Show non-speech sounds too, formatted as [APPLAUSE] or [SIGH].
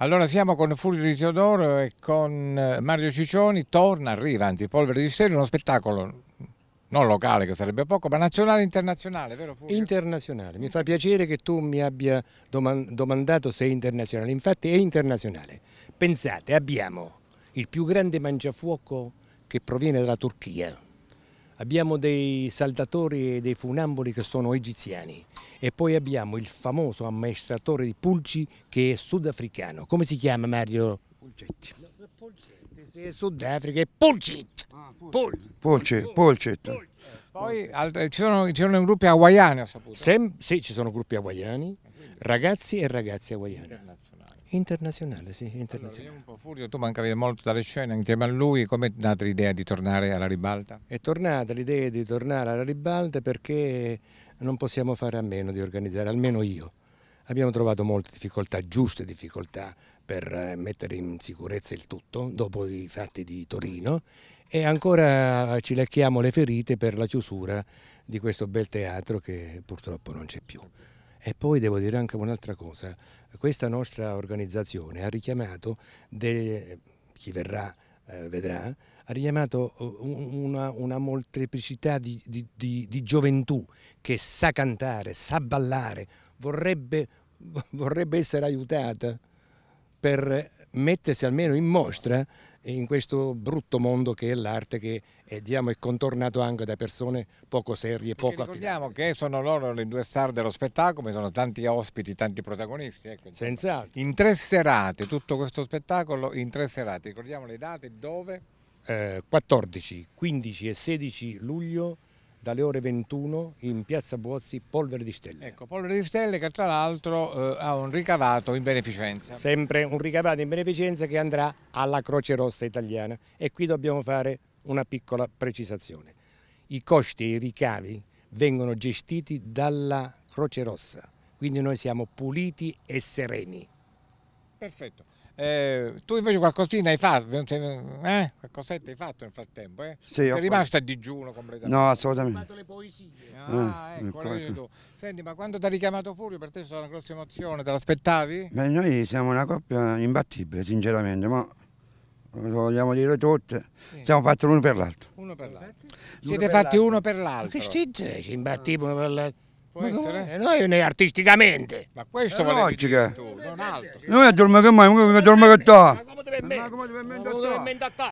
Allora siamo con Furio di Teodoro e con eh, Mario Ciccioni, torna, arriva, anzi Polvere di Stereo, uno spettacolo non locale che sarebbe poco, ma nazionale e internazionale, vero Furio? Internazionale, mi fa piacere che tu mi abbia domandato se è internazionale, infatti è internazionale. Pensate, abbiamo il più grande mangiafuoco che proviene dalla Turchia, abbiamo dei saldatori e dei funamboli che sono egiziani, e poi abbiamo il famoso ammaestratore di pulci che è sudafricano. Come si chiama Mario? Pulcetti. Pulcetti, se è Sudafrica è Pulcit. Ah, Pulcit. Pulcit. Pulcit. Poi ci sono, ci sono gruppi hawaiani, ho saputo. Sem sì, ci sono gruppi hawaiani, ragazzi e ragazze hawaiani. Internazionale, sì, internazionale. Allora, un po' Furio, tu mancavi molto dalle scene insieme a lui, come è nata l'idea di tornare alla ribalta? È tornata l'idea di tornare alla ribalta perché non possiamo fare a meno di organizzare, almeno io. Abbiamo trovato molte difficoltà, giuste difficoltà, per eh, mettere in sicurezza il tutto dopo i fatti di Torino e ancora ci lecchiamo le ferite per la chiusura di questo bel teatro che purtroppo non c'è più. E poi devo dire anche un'altra cosa, questa nostra organizzazione ha richiamato chi verrà eh, vedrà, ha richiamato eh, una, una molteplicità di, di, di, di, gioventù che sa cantare, sa ballare, vorrebbe, [LAUGHS] vorrebbe essere aiutata per mettersi almeno in mostra in questo brutto mondo che è l'arte che è, diciamo, è contornato anche da persone poco serie, e poco affidabili. Ricordiamo che sono loro le due star dello spettacolo, ma sono tanti ospiti, tanti protagonisti. Ecco. Senz'altro. In tre serate, tutto questo spettacolo in tre serate. Ricordiamo le date, dove? Eh, 14, 15 e 16 luglio dalle ore 21 in piazza Buozzi Polvere di Stelle. Ecco, Polvere di Stelle che tra l'altro eh, ha un ricavato in beneficenza. Sempre un ricavato in beneficenza che andrà alla Croce Rossa italiana e qui dobbiamo fare una piccola precisazione. I costi e i ricavi vengono gestiti dalla Croce Rossa, quindi noi siamo puliti e sereni. Perfetto. Eh, tu invece qualcosina hai fatto, eh? qualcosetta hai fatto nel frattempo, eh? Sì, Sei rimasto a digiuno completamente? No, assolutamente. Hai fatto le poesie. Ah, eh, ecco, ecco. tu. Senti, ma quando ti ha richiamato Furio per te è stata una grossa emozione, te l'aspettavi? Beh, noi siamo una coppia imbattibile, sinceramente, ma lo vogliamo dire tutte, sì. siamo fatti l'uno per l'altro. Uno per l'altro. Siete fatti uno per l'altro. Che stizze, si imbattibile uno per l'altro. Può ma essere? Noi, noi artisticamente. Ma questo è logica. Tu, alto. Noi dormiamo che mai, non dormiamo che sta. Ma come ti permetti? Ma come ti permetti?